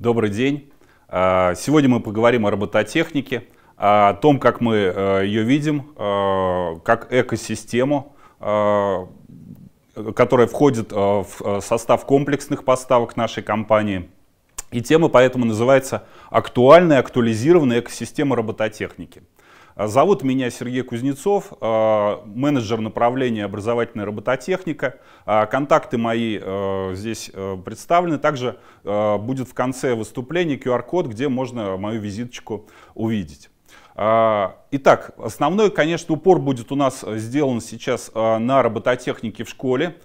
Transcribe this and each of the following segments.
Добрый день. А, сегодня мы поговорим о робототехнике, а, о том, как мы э, ее видим, а, как экосистему, которая входит э, в э, состав комплексных поставок нашей компании. И тема поэтому называется «Актуальная, актуализированная экосистема робототехники». А, зовут меня Сергей Кузнецов, а, менеджер направления образовательная робототехника. А, контакты мои здесь представлены. Также будет в конце выступления QR-код, где можно мою визиточку увидеть. Итак, основной, конечно, упор будет у нас сделан сейчас на робототехнике в школе.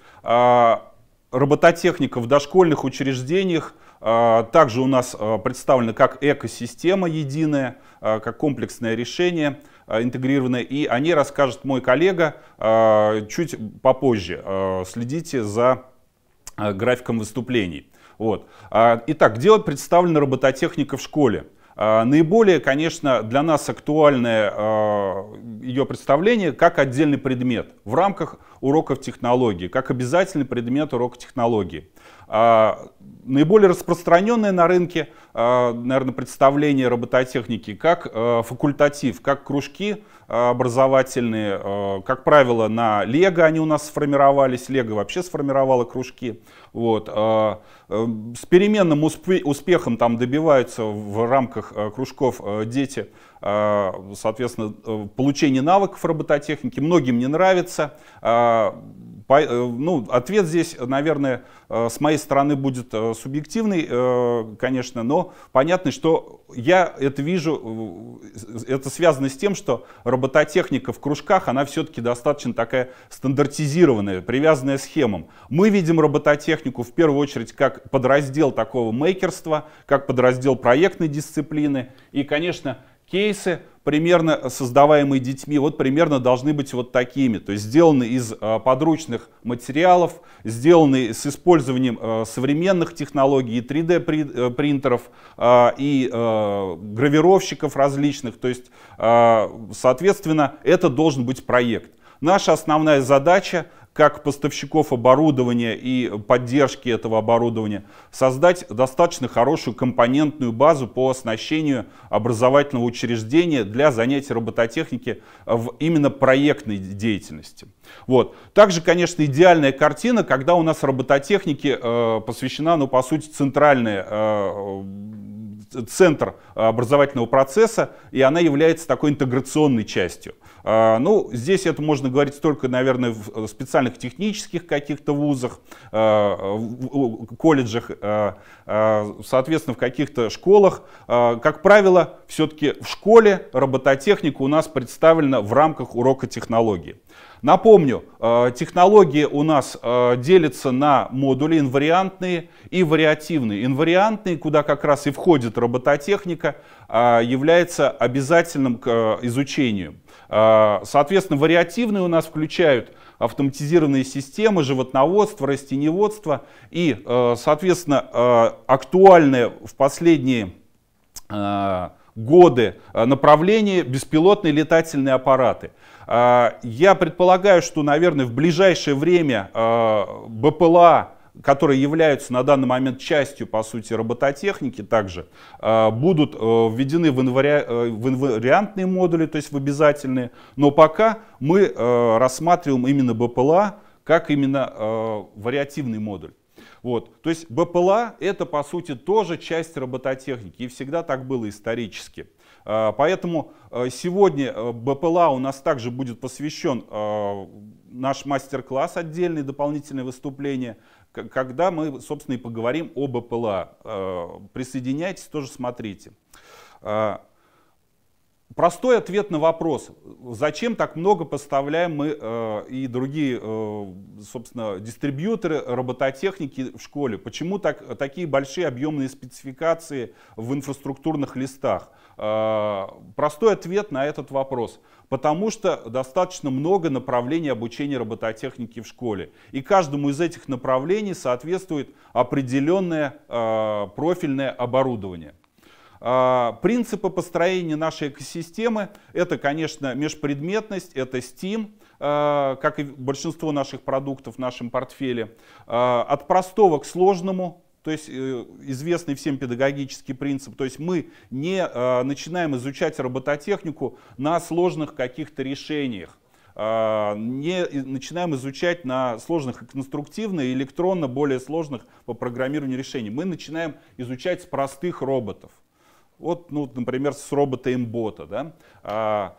Робототехника в дошкольных учреждениях – а, также у нас а, представлена как экосистема единая, а, как комплексное решение интегрированное, и о ней расскажет мой коллега чуть попозже. Следите за графиком выступлений. Вот. Итак, где представлена робототехника в школе? Наиболее, конечно, для нас актуальная ее представление как отдельный предмет в рамках уроков технологии, как обязательный предмет урока технологии. А, наиболее распространенное на рынке, а, наверное, представление робототехники как э, факультатив, как кружки э, образовательные. Э, как правило, на Лего они у нас сформировались, Лего вообще сформировала кружки. Вот. С переменным успехом там добиваются в рамках кружков дети а, соответственно, э, получение навыков робототехники. Многим не нравится. А, э, ну, ответ здесь, наверное, э, с моей стороны будет субъективный, конечно, но понятно, что я это вижу, это связано с тем, что робототехника в кружках, она все-таки достаточно такая стандартизированная, привязанная схемам. Мы видим робототехнику в первую очередь как подраздел такого мейкерства, как подраздел проектной дисциплины. И, конечно, кейсы, примерно создаваемые детьми, вот примерно должны быть вот такими. То есть сделаны из а, подручных материалов, сделаны с использованием а, современных технологий, 3D э, принтеров а, и гравировщиков различных. То есть, соответственно, это должен быть проект. Наша основная задача как поставщиков оборудования и поддержки этого оборудования, создать достаточно хорошую компонентную базу по оснащению образовательного учреждения для занятий робототехники в именно проектной деятельности. Вот. Также, конечно, идеальная картина, когда у нас робототехники э, посвящена, ну, по сути, центральная э, центр образовательного процесса, и она является такой интеграционной частью. А, ну, здесь это можно говорить только, наверное, в э, специальных технических каких-то вузах, а, колледжах, а, соответственно, в каких-то школах. Как правило, все-таки в школе робототехника у нас представлена в рамках урока технологии. Напомню, э, технологии у нас э, делятся на модули инвариантные и вариативные. Инвариантные, куда как раз и входит робототехника, э, является обязательным к изучению. Соответственно, вариативные у нас включают автоматизированные системы животноводства, растеневодства и, соответственно, актуальные в последние годы э, направление беспилотные летательные аппараты. А, я предполагаю, что, наверное, в ближайшее время э, БПЛА которые являются на данный момент частью, по сути, робототехники также, э, будут введены в, инвари... в инвариантные модули, то есть в обязательные. Но пока мы рассматриваем именно БПЛА как именно вариативный модуль. Вот. То есть БПЛА это по сути тоже часть робототехники и всегда так было исторически. А, поэтому э, сегодня э, БПЛА у нас также будет посвящен э, наш мастер-класс отдельный, дополнительное выступление, когда мы, собственно, и поговорим об БПЛА. Присоединяйтесь, тоже смотрите. А, Простой ответ на вопрос, зачем так много поставляем мы э, и другие, э, собственно, дистрибьюторы робототехники в школе? Почему так, такие большие объемные спецификации в инфраструктурных листах? Э, простой ответ на этот вопрос. Потому что достаточно много направлений обучения робототехники в школе. И каждому из этих направлений соответствует определенное э, профильное оборудование. А, принципы построения нашей экосистемы – это, конечно, межпредметность, это Steam, а, как и большинство наших продуктов в нашем портфеле. А, от простого к сложному, то есть э, известный всем педагогический принцип. То есть мы не начинаем изучать робототехнику на сложных каких-то решениях не начинаем изучать на сложных и конструктивно, и электронно более сложных по программированию решений. Мы начинаем изучать с простых роботов. Вот, ну, например, с робота Мбота, да? А,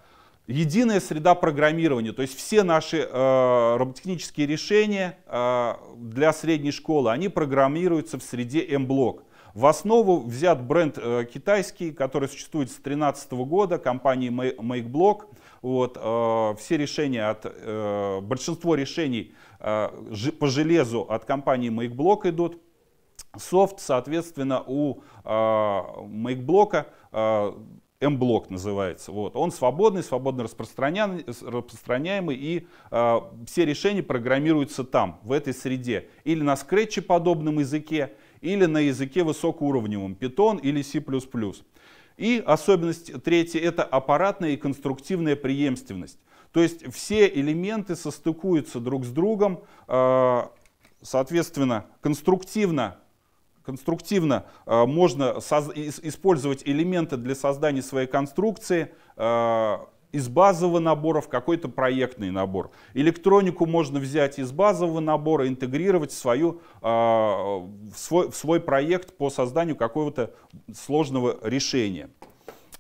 единая среда программирования, то есть все наши э, робототехнические решения э, для средней школы, они программируются в среде M-блок. В основу взят бренд э, китайский, который существует с 2013 года, компании MakeBlock. Вот, э, все решения от, э, большинство решений э, по железу от компании MakeBlock идут. Софт, соответственно, у э, MakeBlock э, а, M-блок называется. Вот. Он свободный, свободно распространяемый, и э, все решения программируются там, в этой среде. Или на Scratch подобном языке, или на языке высокоуровневом Python или C++. И особенность третья – это аппаратная и конструктивная преемственность. То есть все элементы состыкуются друг с другом, соответственно, конструктивно конструктивно э, можно использовать элементы для создания своей конструкции э, из базового набора в какой-то проектный набор. Электронику можно взять из базового набора, интегрировать свою, э, в, свой, в свой проект по созданию какого-то сложного решения.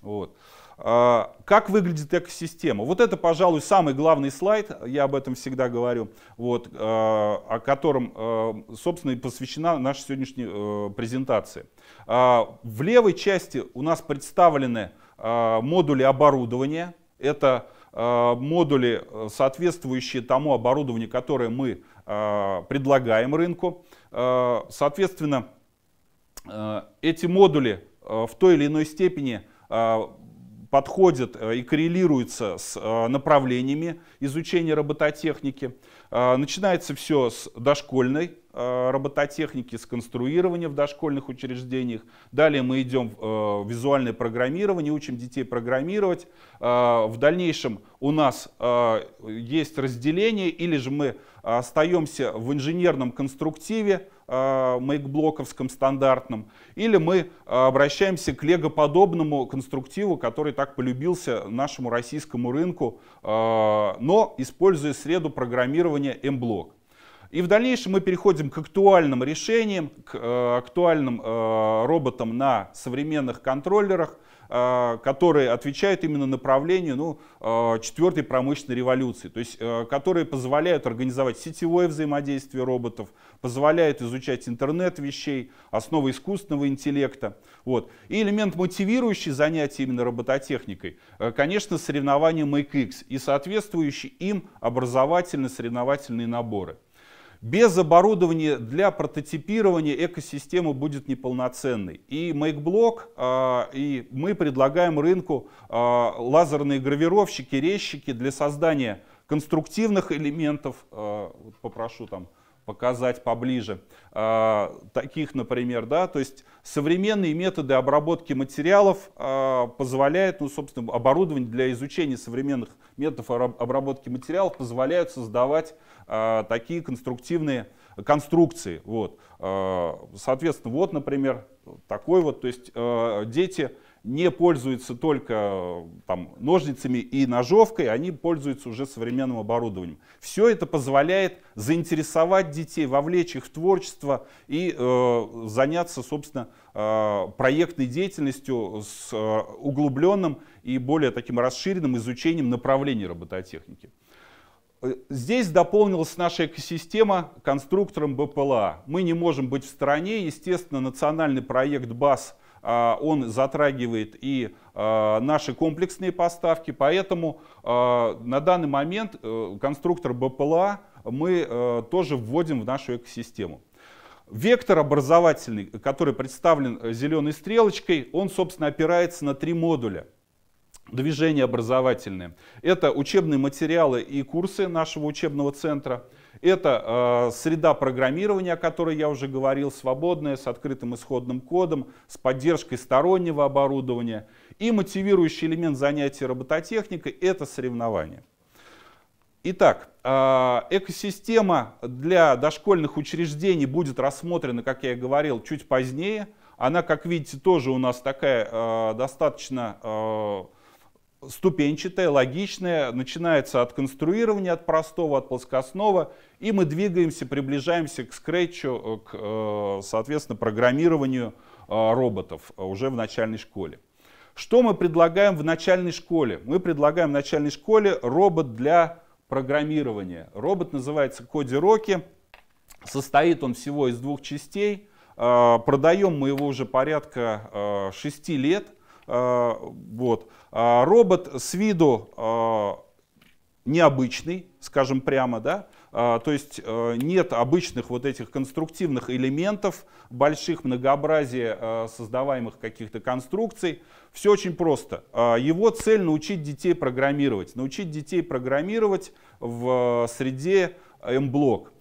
Вот. А, как выглядит экосистема? Вот это, пожалуй, самый главный слайд, я об этом всегда говорю, вот, э, о котором, э, собственно, и посвящена наша сегодняшняя э, презентация. А, в левой части у нас представлены модули оборудования. Это модули, соответствующие тому оборудованию, которое мы предлагаем рынку. Соответственно, эти модули в той или иной степени подходит э, и коррелируется с э, направлениями изучения робототехники. Э, начинается все с дошкольной робототехники, с конструирования в дошкольных учреждениях. Далее мы идем в визуальное программирование, учим детей программировать. В дальнейшем у нас есть разделение, или же мы остаемся в инженерном конструктиве, э, мейкблоковском стандартном, или мы э, обращаемся к легоподобному конструктиву, который так полюбился нашему российскому рынку, э, но используя среду программирования M-блок. И в дальнейшем мы переходим к актуальным решениям, к актуальным роботам на современных контроллерах, Э, которые отвечают именно направлению ну, э, четвертой промышленной революции, то есть э, которые позволяют организовать сетевое взаимодействие роботов, позволяют изучать интернет вещей, основы искусственного интеллекта. Вот. И элемент, мотивирующий занятия именно робототехникой, конечно, соревнования MakeX и соответствующие им образовательно-соревновательные наборы. Без оборудования для прототипирования экосистема будет неполноценной. И MakeBlock, а, и мы предлагаем рынку а, лазерные гравировщики, резчики для создания конструктивных элементов. А, попрошу там показать поближе. А, таких, например, да, то есть современные методы обработки материалов а, позволяют, ну, собственно, оборудование для изучения современных методов обработки материалов позволяют создавать а, такие конструктивные конструкции. Вот. Соответственно, вот, например, такой вот, то есть дети не пользуются только э, там, ножницами и ножовкой, они пользуются уже современным оборудованием. Все это позволяет заинтересовать детей, вовлечь их в творчество и э, заняться, собственно, э, проектной деятельностью с э, углубленным и более таким расширенным изучением направлений робототехники. Э, здесь дополнилась наша экосистема конструктором БПЛА. Мы не можем быть в стороне. Естественно, национальный проект БАС, а, он затрагивает и а, наши комплексные поставки. Поэтому а, на данный момент э, конструктор БПЛА мы э, тоже вводим в нашу экосистему. Вектор образовательный, который представлен зеленой стрелочкой, он, собственно, опирается на три модуля – движения образовательные. Это учебные материалы и курсы нашего учебного центра. Это э, среда программирования, о которой я уже говорил, свободная, с открытым исходным кодом, с поддержкой стороннего оборудования. И мотивирующий элемент занятия робототехникой – это соревнования. Итак, э, экосистема для дошкольных учреждений будет рассмотрена, как я и говорил, чуть позднее. Она, как видите, тоже у нас такая э, достаточно э, ступенчатая, логичная, начинается от конструирования, от простого, от плоскостного, и мы двигаемся, приближаемся к скретчу, э, к, э, соответственно, программированию э, роботов уже в начальной школе. Что мы предлагаем в начальной школе? Мы предлагаем в начальной школе робот для программирования. Робот называется Коди Роки. Состоит он всего из двух частей. Продаем мы его уже порядка 6 лет. Э, вот. А робот с виду э, необычный, скажем прямо, да, э, то есть нет обычных вот этих конструктивных элементов, больших многообразия создаваемых каких-то конструкций. Все очень просто. Его цель научить детей программировать. Научить детей программировать в среде M-блок.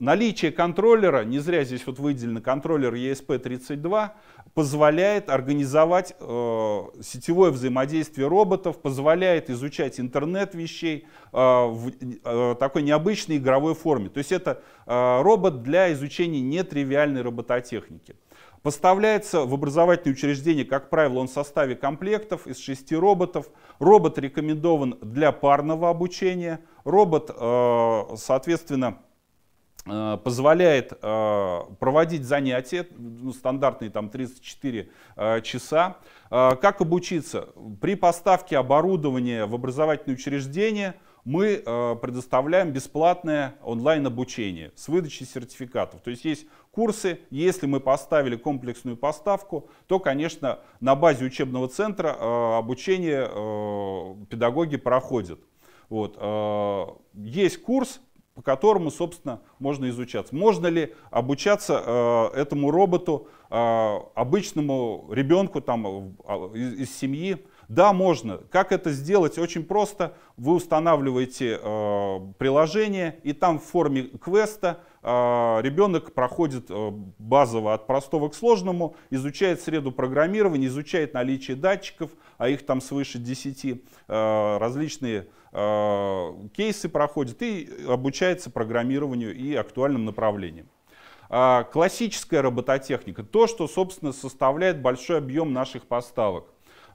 Наличие контроллера, не зря здесь вот выделено контроллер ESP32, позволяет организовать э, сетевое взаимодействие роботов, позволяет изучать интернет вещей э, в э, такой необычной игровой форме. То есть это э, робот для изучения нетривиальной робототехники. Поставляется в образовательные учреждения, как правило, он в составе комплектов из шести роботов. Робот рекомендован для парного обучения. Робот, э, соответственно, Э, позволяет э, проводить занятия, ну, стандартные там 34 э, часа. Как обучиться? При поставке оборудования в образовательные учреждения мы предоставляем бесплатное онлайн-обучение с выдачей сертификатов. То есть есть курсы, если мы поставили комплексную поставку, то, конечно, на базе учебного центра обучение педагоги проходят. Вот. Есть курс по которому, собственно, можно изучаться. Можно ли обучаться э, этому роботу, э, обычному ребенку там, а, из, из семьи? Да, можно. Как это сделать? Очень просто. Вы устанавливаете э, приложение, и там в форме квеста э, ребенок проходит э, базово от простого к сложному, изучает среду программирования, изучает наличие датчиков, а их там свыше 10, э, различные Э, кейсы проходит и обучается программированию и актуальным направлениям. А, классическая робототехника, то, что, собственно, составляет большой объем наших поставок,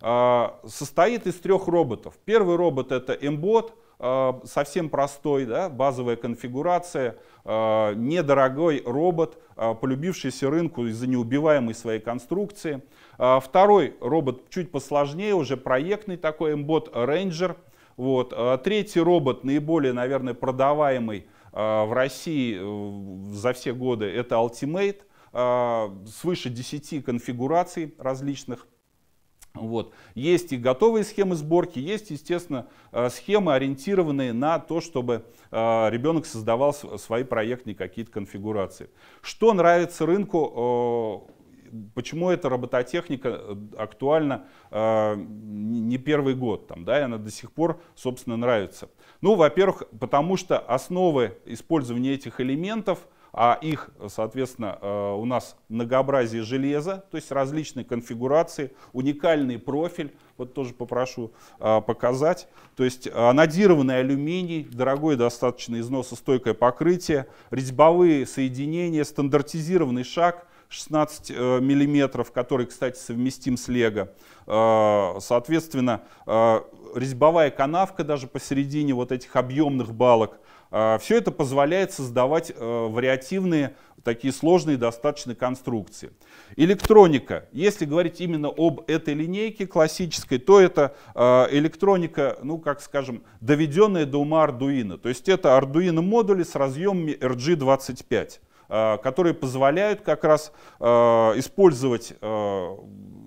а, состоит из трех роботов. Первый робот — это Mbot, а, совсем простой, да, базовая конфигурация, недорогой робот, полюбившийся рынку из-за неубиваемой своей конструкции. Второй робот чуть посложнее, уже проектный такой, Mbot Ranger — вот. А третий робот, наиболее, наверное, продаваемый а, в России э, за все годы, это Ultimate. А, свыше 10 конфигураций различных. Вот. Есть и готовые схемы сборки, есть, естественно, схемы, ориентированные на то, чтобы ребенок создавал свои проектные какие-то конфигурации. Что нравится рынку почему эта робототехника э, актуальна э, не первый год, там, да, и она до сих пор, собственно, нравится? Ну, во-первых, потому что основы использования этих элементов, а их, соответственно, э, у нас многообразие железа, то есть различные конфигурации, уникальный профиль, вот тоже попрошу показать. То есть э, анодированный алюминий, дорогое достаточно износостойкое покрытие, резьбовые соединения, стандартизированный шаг, 16 э, миллиметров, который, кстати, совместим с лего. Э, соответственно, э, резьбовая канавка даже посередине вот этих объемных балок. Все это позволяет создавать вариативные, такие сложные достаточно конструкции. Электроника. Если говорить именно об этой линейке классической, то это электроника, ну как скажем, доведенная до ума Arduino. То есть это Arduino модули с разъемами RG25. Э, которые позволяют как раз э, использовать э,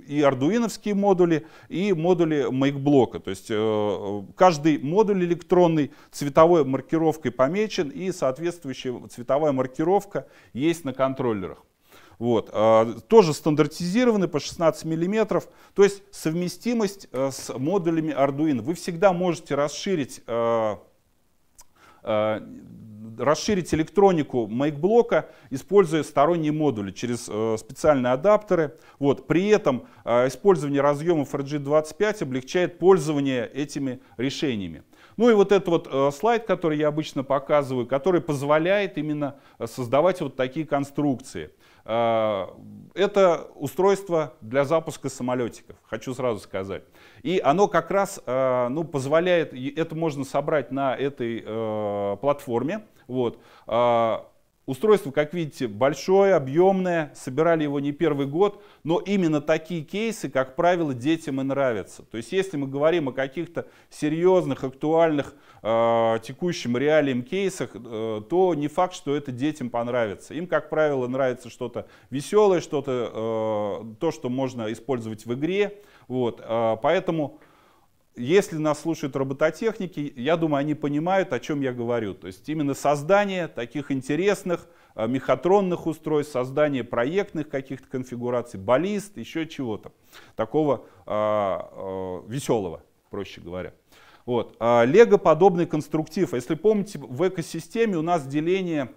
и ардуиновские модули, и модули MakeBlock. То есть каждый модуль электронный цветовой маркировкой помечен, и соответствующая цветовая маркировка есть на контроллерах. Вот. Тоже стандартизированы по 16 мм, то есть совместимость с модулями Arduino. Вы всегда можете расширить Э, расширить электронику мейкблока, используя сторонние модули через э, специальные адаптеры. Вот. При этом э, использование разъемов RG25 облегчает пользование этими решениями. Ну и вот этот вот слайд, который я обычно показываю, который позволяет именно создавать вот такие конструкции. А, это устройство для запуска самолетиков, хочу сразу сказать. И оно как раз а, ну, позволяет, это можно собрать на этой э, платформе. Вот. А, Устройство, как видите, большое, объемное, собирали его не первый год, но именно такие кейсы, как правило, детям и нравятся. То есть если мы говорим о каких-то серьезных, актуальных, э, текущим реалиям кейсах, э, то не факт, что это детям понравится. Им, как правило, нравится что-то веселое, что-то, э, то, что можно использовать в игре. Вот, э, поэтому... Если нас слушают робототехники, я думаю, они понимают, о чем я говорю. То есть именно создание таких интересных э, мехатронных устройств, создание проектных каких-то конфигураций, баллист, еще чего-то такого э, э, веселого, проще говоря. Вот. А Лего подобный конструктив. Если помните, в экосистеме у нас деление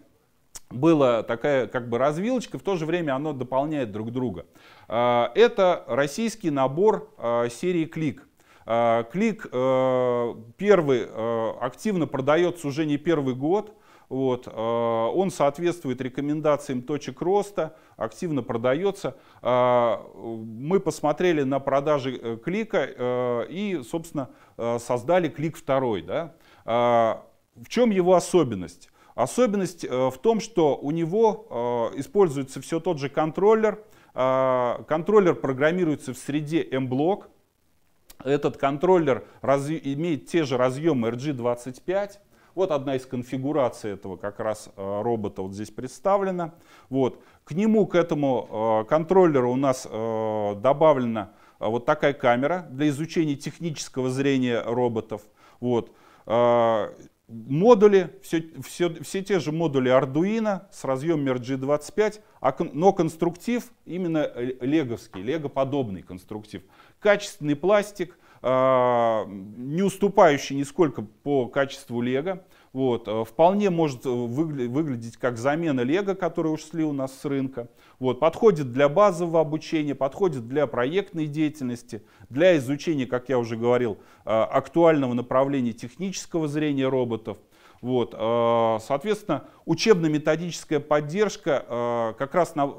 было такая как бы развилочка, в то же время оно дополняет друг друга. А, это российский набор серии клик. А, клик э, первый э, активно продается уже не первый год. Вот, э, он соответствует рекомендациям точек роста, активно продается. А, мы посмотрели на продажи клика и, собственно, создали клик второй. Да? А, в чем его особенность? Особенность в том, что у него используется все тот же контроллер. Контроллер программируется в среде M-блок этот контроллер имеет те же разъемы RG25. Вот одна из конфигураций этого как раз э, робота вот здесь представлена. Вот. К нему, к этому э, контроллеру у нас э, добавлена вот такая камера для изучения технического зрения роботов. Вот модули, все, все, все те же модули Arduino с разъемом RG25, а но конструктив именно э, леговский, лего-подобный конструктив. Качественный пластик, а, не уступающий нисколько по качеству лего. Вот, э, вполне может э, выглядеть как замена Лего, которые ушли у нас с рынка. Вот, подходит для базового обучения, подходит для проектной деятельности, для изучения, как я уже говорил, э, актуального направления технического зрения роботов. Вот, соответственно, учебно-методическая поддержка как раз на,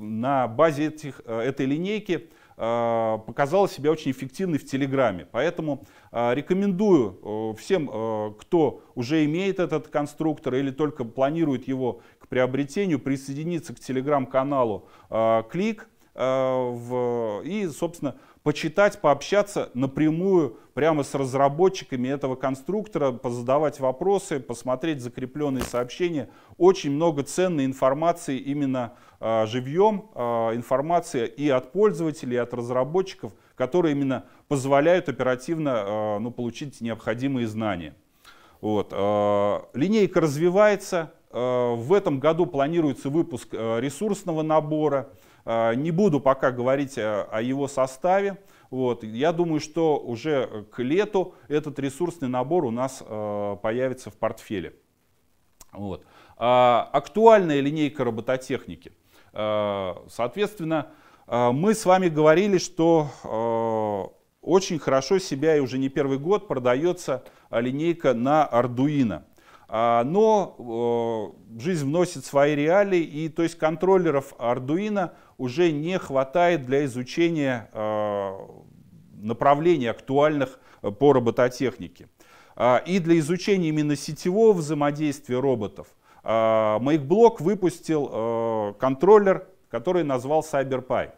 на базе этих, этой линейки Э, показала себя очень эффективной в Телеграме. Поэтому э, рекомендую э, всем, кто уже имеет этот конструктор или только планирует его к приобретению, присоединиться к Телеграм-каналу «Клик», в, и, собственно, почитать, пообщаться напрямую прямо с разработчиками этого конструктора, позадавать вопросы, посмотреть закрепленные сообщения. Очень много ценной информации именно э, живьем, э, информация и от пользователей, и от разработчиков, которые именно позволяют оперативно э, ну, получить необходимые знания. Вот. Линейка развивается. В этом году планируется выпуск ресурсного набора – а, не буду пока говорить э, о его составе. Вот. Я думаю, что уже к лету этот ресурсный набор у нас э, появится в портфеле. Вот. А, актуальная линейка робототехники. Э, соответственно, мы с вами говорили, что очень хорошо себя и уже не первый год продается линейка на Arduino. А, но жизнь вносит свои реалии, и то есть контроллеров Arduino уже не хватает для изучения э, направлений актуальных э, по робототехнике. А, и для изучения именно сетевого взаимодействия роботов а, MakeBlock выпустил э, контроллер, который назвал CyberPi.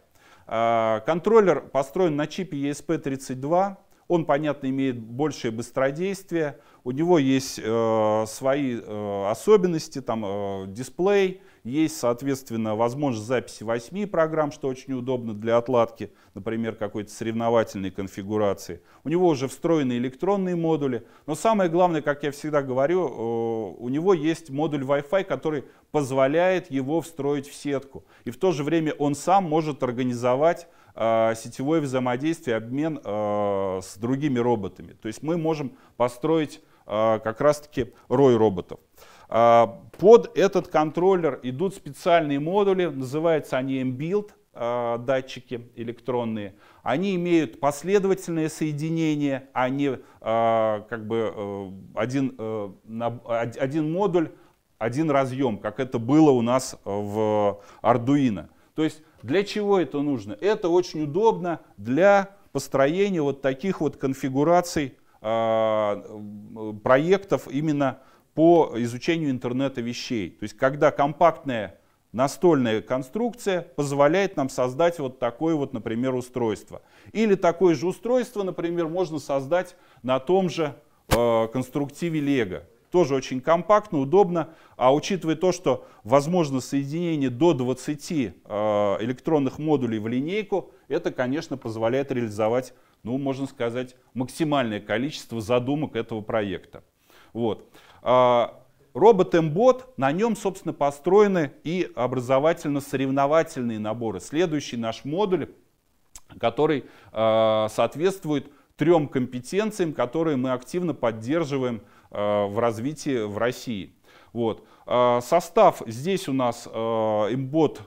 А, контроллер построен на чипе ESP32, он, понятно, имеет большее быстродействие, у него есть свои особенности, там дисплей, есть, соответственно, возможность записи 8 программ, что очень удобно для отладки, например, какой-то соревновательной конфигурации. У него уже встроены электронные модули. Но самое главное, как я всегда говорю, э, у него есть модуль Wi-Fi, который позволяет его встроить в сетку. И в то же время он сам может организовать э, сетевое взаимодействие, обмен э, с другими роботами. То есть мы можем построить как раз-таки рой роботов. А, под этот контроллер идут специальные модули, называются они M-Build, а, датчики электронные. Они имеют последовательное соединение, а не как бы э, один, э, один модуль, один разъем, как это было у нас в Arduino. То есть для чего это нужно? Это очень удобно для построения вот таких вот конфигураций а, проектов именно по изучению интернета вещей. То есть когда компактная настольная конструкция позволяет нам создать вот такое вот, например, устройство. Или такое же устройство, например, можно создать на том же э, конструктиве Лего. Тоже очень компактно, удобно, а учитывая то, что возможно соединение до 20 э, электронных модулей в линейку, это, конечно, позволяет реализовать, ну, можно сказать, максимальное количество задумок этого проекта. Вот. А, Робот М-бот, на нем, собственно, построены и образовательно-соревновательные наборы. Следующий наш модуль, который а, соответствует трем компетенциям, которые мы активно поддерживаем а, в развитии в России. Вот. состав здесь у нас э, MBOT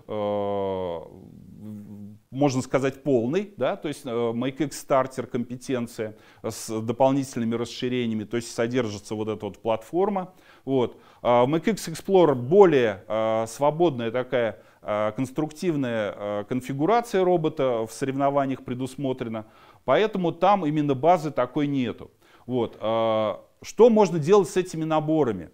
можно сказать, полный, да, то есть э, MakeX стартер компетенция с дополнительными расширениями, то есть содержится вот эта вот платформа. Вот. А MakeX Explorer более э, свободная такая э, конструктивная конфигурация робота в соревнованиях предусмотрена, поэтому там именно базы такой нету. Вот. Что можно делать с этими наборами?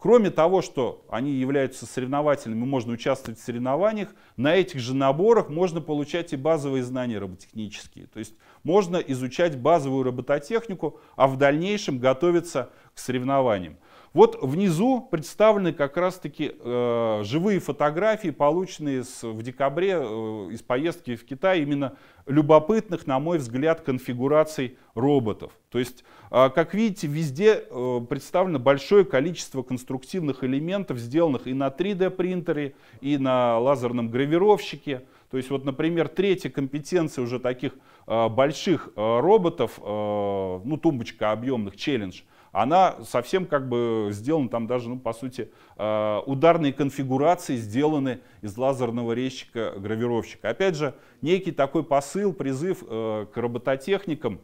Кроме того, что они являются соревновательными, можно участвовать в соревнованиях, на этих же наборах можно получать и базовые знания роботехнические. То есть можно изучать базовую робототехнику, а в дальнейшем готовиться к соревнованиям. Вот внизу представлены как раз-таки э, живые фотографии, полученные с, в декабре э, из поездки в Китай, именно любопытных, на мой взгляд, конфигураций роботов. То есть, э, как видите, везде э, представлено большое количество конструктивных элементов, сделанных и на 3D принтере, и на лазерном гравировщике. То есть, вот, например, третья компетенция уже таких э, больших э, роботов, э, ну, тумбочка объемных, челлендж – она совсем как бы сделана, там даже, ну, по сути, э, ударные конфигурации сделаны из лазерного резчика гравировщика. Опять же, некий такой посыл, призыв э, к робототехникам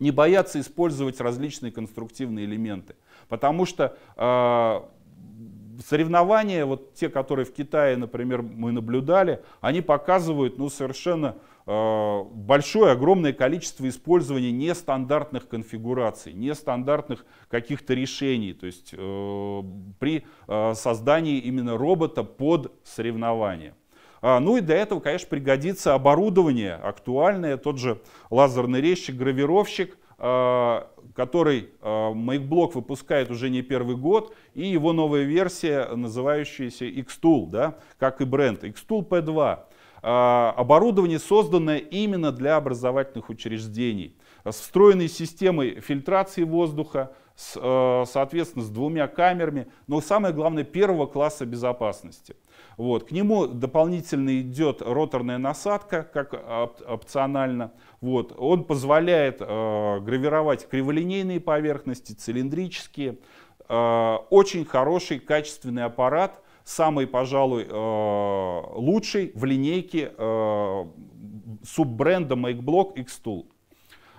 не бояться использовать различные конструктивные элементы, потому что э, соревнования, вот те, которые в Китае, например, мы наблюдали, они показывают, ну, совершенно Э, большое, огромное количество использования нестандартных конфигураций, нестандартных каких-то решений, то есть э, при э, создании именно робота под соревнование. А, ну и для этого, конечно, пригодится оборудование актуальное, тот же лазерный резчик, гравировщик, э, который э, MakeBlock выпускает уже не первый год, и его новая версия, называющаяся Xtool, да, как и бренд, Xtool P2. А, оборудование, созданное именно для образовательных учреждений, с встроенной системой фильтрации воздуха, с, э, соответственно, с двумя камерами, но самое главное, первого класса безопасности. Вот. К нему дополнительно идет роторная насадка, как опционально. Вот. Он позволяет э, гравировать криволинейные поверхности, цилиндрические. Э, очень хороший, качественный аппарат, самый, пожалуй, э, лучший в линейке э, суббренда MakeBlock Xtool.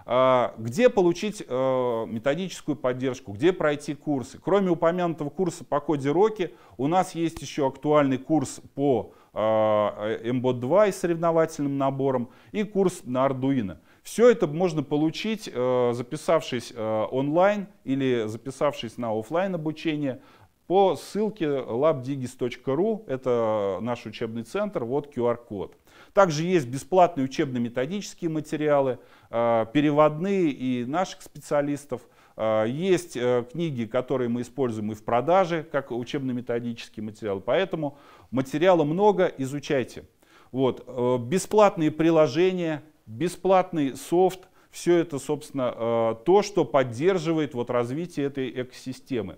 Э, где получить методическую поддержку, где пройти курсы? Кроме упомянутого курса по коде Роки, у нас есть еще актуальный курс по MBOT 2 и соревновательным наборам и курс на Arduino. Все это можно получить, записавшись онлайн или записавшись на офлайн обучение по ссылке labdigis.ru, это наш учебный центр, вот QR-код. Также есть бесплатные учебно-методические материалы, э, переводные и наших специалистов. Э, есть э, книги, которые мы используем и в продаже, как учебно-методический материал. Поэтому материала много, изучайте. Вот. Бесплатные приложения, бесплатный софт, все это, собственно, э, то, что поддерживает вот развитие этой экосистемы.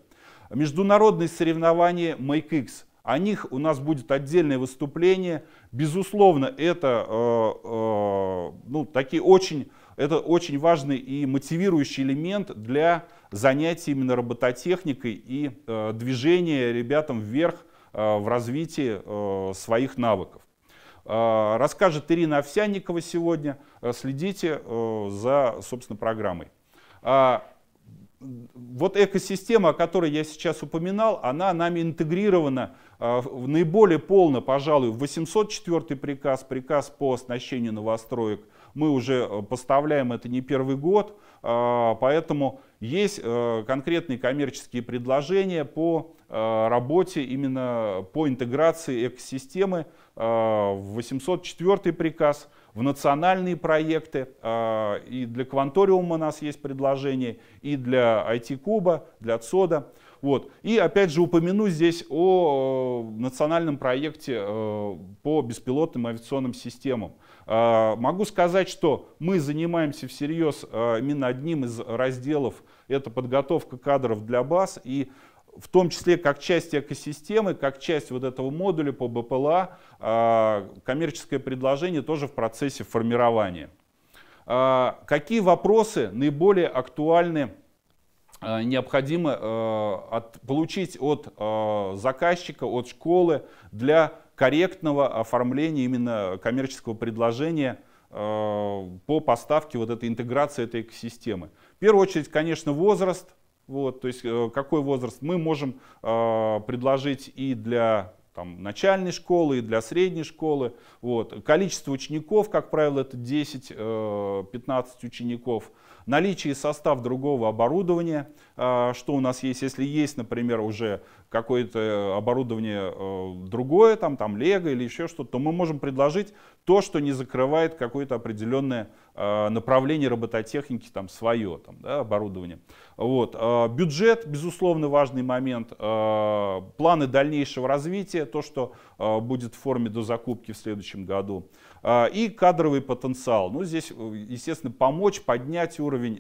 Международные соревнования MakeX. О них у нас будет отдельное выступление. Безусловно, это, э, э, ну, такие очень, это очень важный и мотивирующий элемент для занятий именно робототехникой и движения ребятам вверх в развитии своих навыков. А, расскажет Ирина Овсянникова сегодня. Э, следите э, за, собственно, программой. А, вот экосистема, о которой я сейчас упоминал, она нами интегрирована э, наиболее полно, пожалуй, в 804 приказ, приказ по оснащению новостроек. Мы уже поставляем это не первый год, поэтому есть конкретные коммерческие предложения по работе именно по интеграции экосистемы Э, в 804 приказ, в национальные проекты. Э, и для Кванториума у нас есть предложение, и для IT-куба, для ЦОДа. Вот. И опять же упомяну здесь о э, национальном проекте по беспилотным авиационным системам. Могу сказать, что мы занимаемся всерьез именно одним из разделов, это подготовка кадров для баз, и в том числе как часть экосистемы, как часть вот этого модуля по БПЛА, а, коммерческое предложение тоже в процессе формирования. А, какие вопросы наиболее актуальны, а, необходимо получить от заказчика, от школы для корректного оформления именно коммерческого предложения по поставке вот этой интеграции этой экосистемы? В первую очередь, конечно, возраст – вот, то есть э, какой возраст мы можем э, предложить и для там, начальной школы, и для средней школы. Вот. Количество учеников, как правило, это 10-15 э, учеников. Наличие и состав другого оборудования, э, что у нас есть, если есть, например, уже какое-то э, оборудование э, другое, там, там Лего или еще что-то, то мы можем предложить то, что не закрывает какое-то определенное э, направление робототехники, там, свое там, да, оборудование. Вот. Бюджет, безусловно, важный момент. Планы дальнейшего развития, то, что будет в форме до закупки в следующем году. И кадровый потенциал. Ну, здесь, естественно, помочь поднять уровень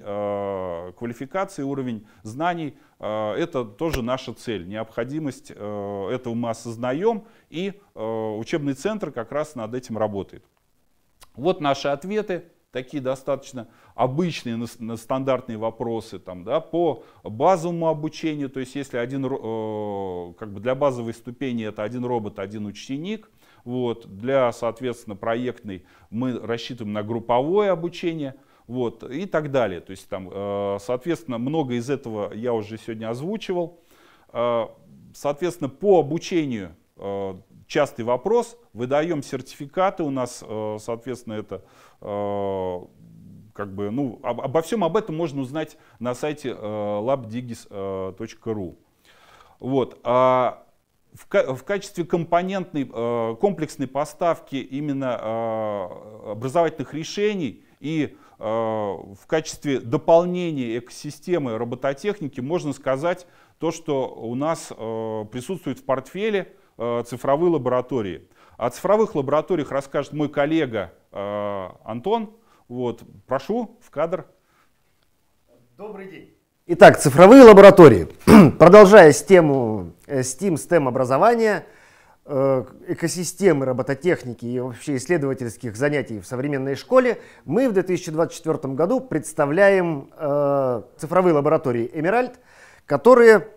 квалификации, уровень знаний Э, это тоже наша цель, необходимость э, этого мы осознаем, и э, учебный центр как раз над этим работает. Вот наши ответы, такие достаточно обычные на, стандартные вопросы там, да, по базовому обучению, то есть если один, как бы для базовой ступени это один робот, один ученик, вот, для, соответственно, проектной мы рассчитываем на групповое обучение, вот, и так далее. То есть, там, э, соответственно, много из этого я уже сегодня озвучивал. Э, соответственно, по обучению э, частый вопрос, выдаем сертификаты, у нас, соответственно, это как бы, ну, об, обо всем об этом можно узнать на сайте labdigis.ru. Вот. А в, в качестве компонентной, комплексной поставки именно образовательных решений и Э, в качестве дополнения экосистемы робототехники можно сказать то, что у нас э, присутствует в портфеле э, цифровые лаборатории. О цифровых лабораториях расскажет мой коллега Антон. Вот, прошу в кадр. Добрый день. Итак, цифровые лаборатории. Продолжая с тему STEM, STEM образования – Э, экосистемы робототехники и вообще исследовательских занятий в современной школе, мы в 2024 году представляем э, цифровые лаборатории «Эмеральд», которые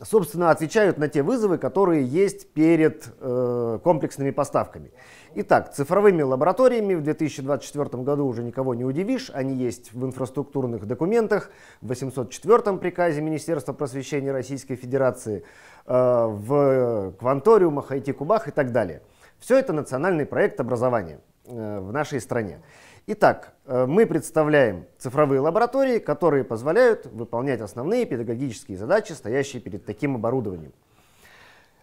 собственно, отвечают на те вызовы, которые есть перед э, комплексными поставками. Итак, цифровыми лабораториями в 2024 году уже никого не удивишь. Они есть в инфраструктурных документах, в 804 приказе Министерства просвещения Российской Федерации, э, в кванториумах, IT-кубах и так далее. Все это национальный проект образования э, в нашей стране. Итак, э, мы представляем цифровые лаборатории, которые позволяют выполнять основные педагогические задачи, стоящие перед таким оборудованием.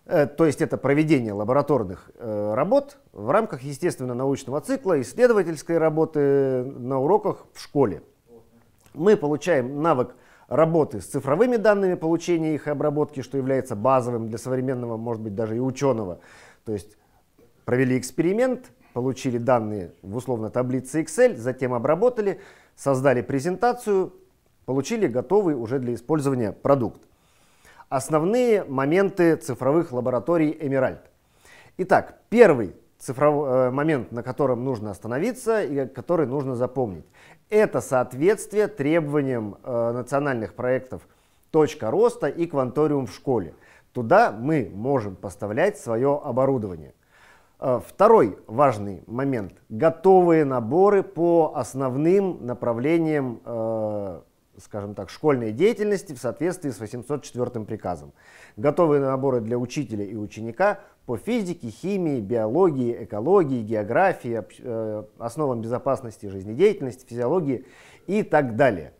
Э, то есть это проведение лабораторных э, работ в рамках естественно-научного цикла, исследовательской работы на уроках в школе. Мы получаем навык работы с цифровыми данными, получения их и обработки, что является базовым для современного, может быть, даже и ученого. То есть провели эксперимент, получили данные в условно таблице Excel, затем обработали, создали презентацию, получили готовый уже для использования продукт. Основные моменты цифровых лабораторий Эмиральд. Итак, первый цифровой э, момент, на котором нужно остановиться и который нужно запомнить. Это соответствие требованиям э, национальных проектов «Точка роста» и «Кванториум в школе». Туда мы можем поставлять свое оборудование. Э, второй важный момент – готовые наборы по основным направлениям, э, скажем так, школьной деятельности в соответствии с 804 приказом. Готовые наборы для учителя и ученика по физике, химии, биологии, экологии, географии, э, основам безопасности жизнедеятельности, физиологии и так далее.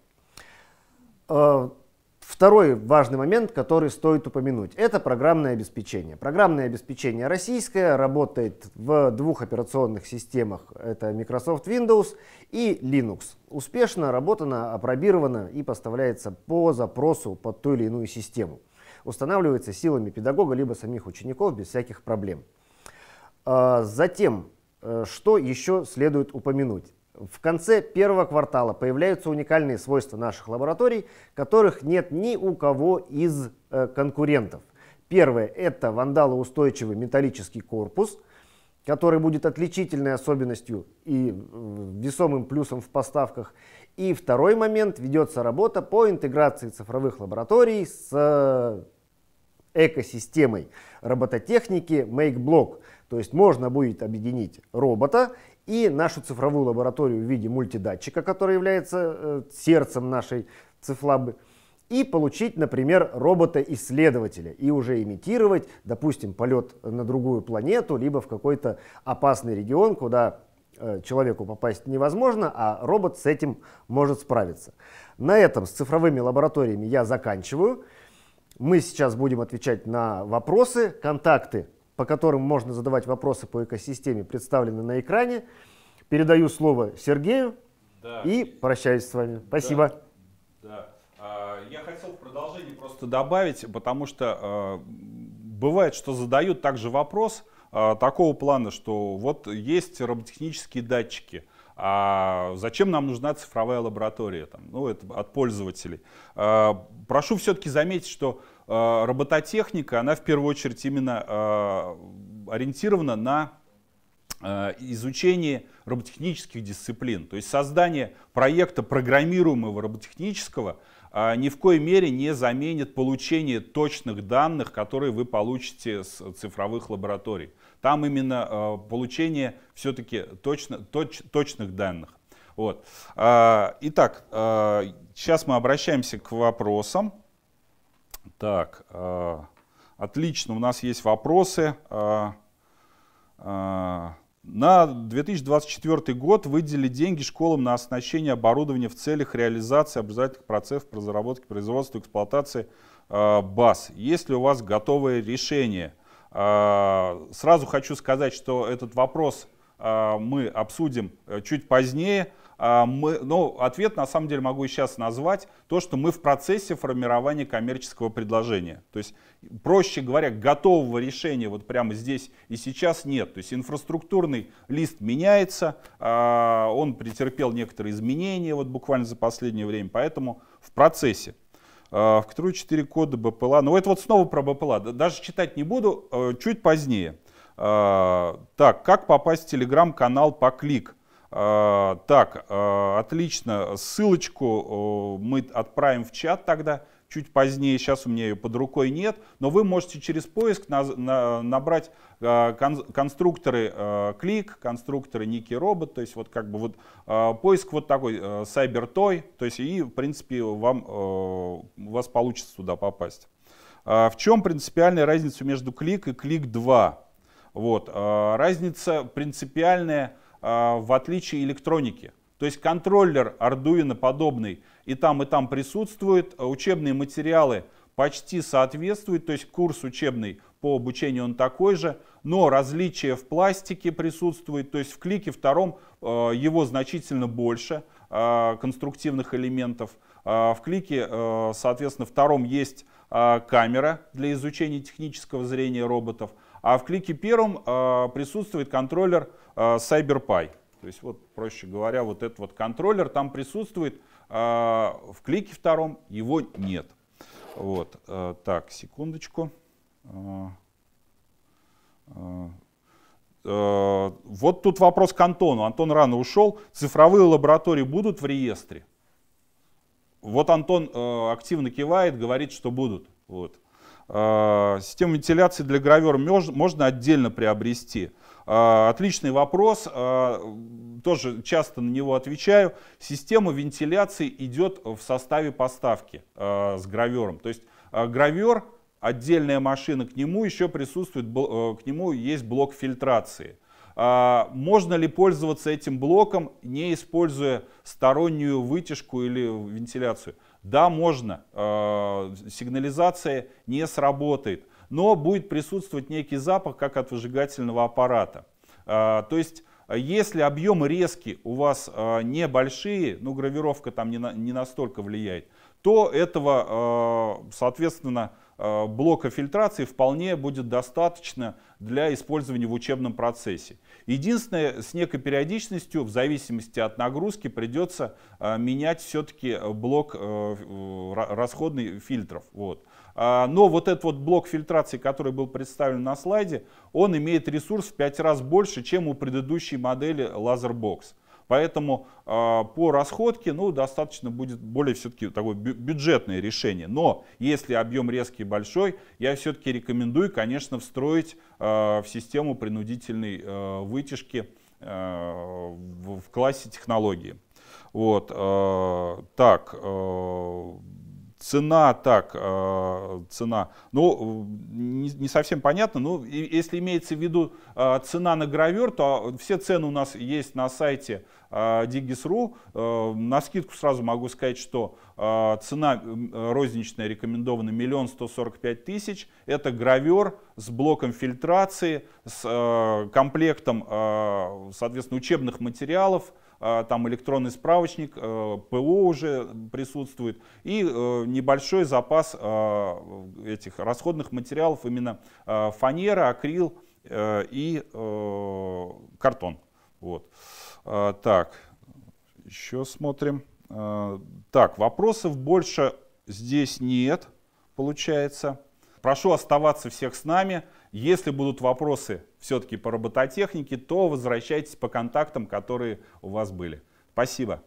Второй важный момент, который стоит упомянуть, это программное обеспечение. Программное обеспечение российское работает в двух операционных системах, это Microsoft Windows и Linux. Успешно работано, опробировано и поставляется по запросу под ту или иную систему. Устанавливается силами педагога либо самих учеников без всяких проблем. А, затем, э, что еще следует упомянуть? В конце первого квартала появляются уникальные свойства наших лабораторий, которых нет ни у кого из э, конкурентов. Первое – это вандалоустойчивый металлический корпус, который будет отличительной особенностью и весомым плюсом в поставках. И второй момент – ведется работа по интеграции цифровых лабораторий с э, экосистемой робототехники MakeBlock. То есть можно будет объединить робота и нашу цифровую лабораторию в виде мультидатчика, который является э, сердцем нашей цифлабы, и получить, например, робота-исследователя и уже имитировать, допустим, полет на другую планету, либо в какой-то опасный регион, куда э, человеку попасть невозможно, а робот с этим может справиться. На этом с цифровыми лабораториями я заканчиваю. Мы сейчас будем отвечать на вопросы. Контакты по которым можно задавать вопросы по экосистеме, представлены на экране. Передаю слово Сергею да. и прощаюсь с вами. Спасибо. Да. Да. А, я хотел в продолжение просто добавить, потому что а, бывает, что задают также вопрос а, такого плана, что вот есть роботехнические датчики, а зачем нам нужна цифровая лаборатория? Там, ну, это от пользователей. Прошу все-таки заметить, что Э, робототехника, она в первую очередь именно э, ориентирована на э, изучение роботехнических дисциплин. То есть создание проекта программируемого роботехнического ни в коей мере не заменит получение точных данных, которые вы получите с цифровых лабораторий. Там именно получение все-таки точно, точ, точных данных. Вот. Итак, сейчас мы обращаемся к вопросам. Так, э, отлично, у нас есть вопросы. Э, э, на 2024 год выделили деньги школам на оснащение оборудования в целях реализации обязательных процессов по разработке, производству, эксплуатации э, баз. Есть ли у вас готовое решение? Э, сразу хочу сказать, что этот вопрос э, мы обсудим э, чуть позднее. А, мы, ну, ответ на самом деле могу сейчас назвать, то, что мы в процессе формирования коммерческого предложения. То есть, проще говоря, готового решения вот прямо здесь и сейчас нет. То есть инфраструктурный лист меняется, а, он претерпел некоторые изменения вот буквально за последнее время, поэтому в процессе. В КТРУ 4 кода БПЛА, ну это вот снова про БПЛА, даже читать не буду, э, чуть позднее. А, так, как попасть в телеграм-канал по клик? А, так, а, отлично. Ссылочку мы отправим в чат тогда чуть позднее. Сейчас у меня ее под рукой нет. Но вы можете через поиск набрать а, конструкторы клик, конструкторы Ники Робот, то есть вот как бы вот поиск вот такой CyberToy, то есть и в принципе вам, у вас получится туда попасть. В чем принципиальная разница между клик и клик 2? Вот, разница принципиальная – а, в отличие электроники. То есть контроллер Arduino подобный и там, и там присутствует. А, учебные материалы почти соответствуют, то есть курс учебный по обучению он такой же, но различие в пластике присутствует, то есть в клике втором а, его значительно больше конструктивных элементов. В клике, соответственно, втором есть камера для изучения технического зрения роботов – а в клике первом а, присутствует контроллер а, CyberPy. То есть, вот, проще говоря, вот этот вот контроллер там присутствует, а в клике втором его нет. Вот, э, так, секундочку. А, э, вот тут вопрос к Антону. Антон рано ушел. Цифровые лаборатории будут в реестре? Вот Антон э, активно кивает, говорит, что будут. Вот. А, систему вентиляции для гравера можно отдельно приобрести. А, отличный вопрос, а, тоже часто на него отвечаю. Система вентиляции идет в составе поставки с гравером. То есть гравер, отдельная машина, к нему еще присутствует, к нему есть блок фильтрации. Можно ли пользоваться этим блоком, не используя стороннюю вытяжку или вентиляцию? Да, можно, э, сигнализация не сработает, но будет присутствовать некий запах, как от выжигательного аппарата. Э, то есть э, если объемы резки у вас небольшие, ну гравировка там не, на, не настолько влияет, то этого, соответственно, Э, блока фильтрации вполне будет достаточно для использования в учебном процессе. Единственное, с некой периодичностью, в зависимости от нагрузки, придется э, менять все-таки э, блок расходных фильтров. Вот. А, но вот этот вот блок фильтрации, который был представлен на слайде, он имеет ресурс в 5 раз больше, чем у предыдущей модели LaserBox. Поэтому э, по расходке ну, достаточно будет более все-таки такое бюджетное решение. Но если объем резкий большой, я все-таки рекомендую, конечно, встроить э, в систему принудительной э, вытяжки в, в классе технологии. Вот, так, Цена так, э, цена, ну, не, совсем понятно, но если имеется в виду э, цена на гравер, то все цены у нас есть на сайте э, Digis.ru. На скидку сразу могу сказать, что цена розничная рекомендована 1 145 тысяч. Это гравер с блоком фильтрации, с комплектом, соответственно, учебных материалов, Э, там электронный справочник, э, ПО уже присутствует и э, небольшой запас этих расходных материалов, именно фанера, акрил и картон. Вот. Так, еще смотрим. Так, вопросов больше здесь нет, получается. Прошу оставаться всех с нами. Если будут вопросы все-таки по робототехнике, то возвращайтесь по контактам, которые у вас были. Спасибо.